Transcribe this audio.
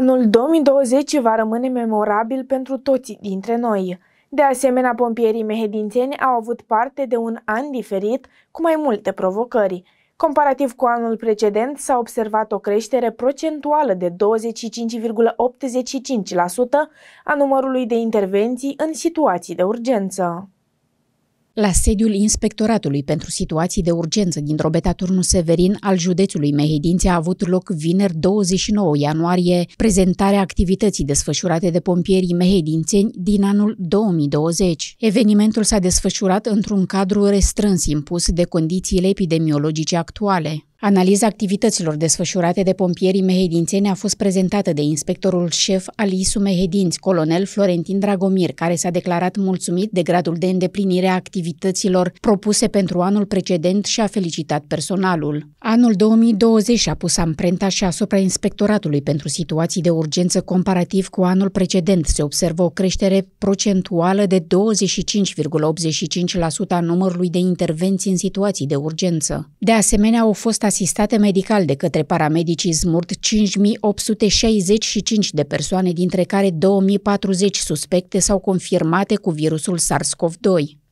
Anul 2020 va rămâne memorabil pentru toți dintre noi. De asemenea, pompierii mehedințeni au avut parte de un an diferit cu mai multe provocări. Comparativ cu anul precedent, s-a observat o creștere procentuală de 25,85% a numărului de intervenții în situații de urgență. La sediul Inspectoratului pentru Situații de Urgență din Drobeta Turnu Severin al județului Mehedinți a avut loc vineri 29 ianuarie prezentarea activității desfășurate de pompierii mehedințeni din anul 2020. Evenimentul s-a desfășurat într-un cadru restrâns impus de condițiile epidemiologice actuale. Analiza activităților desfășurate de pompierii mehedințeni a fost prezentată de inspectorul șef al ISU Mehedinți, colonel Florentin Dragomir, care s-a declarat mulțumit de gradul de îndeplinire a activităților propuse pentru anul precedent și a felicitat personalul. Anul 2020 a pus amprenta și asupra inspectoratului pentru situații de urgență comparativ cu anul precedent. Se observă o creștere procentuală de 25,85% a numărului de intervenții în situații de urgență. De asemenea, au fost asistate medical de către paramedicii smurt 5.865 de persoane, dintre care 2.040 suspecte sau confirmate cu virusul SARS-CoV-2.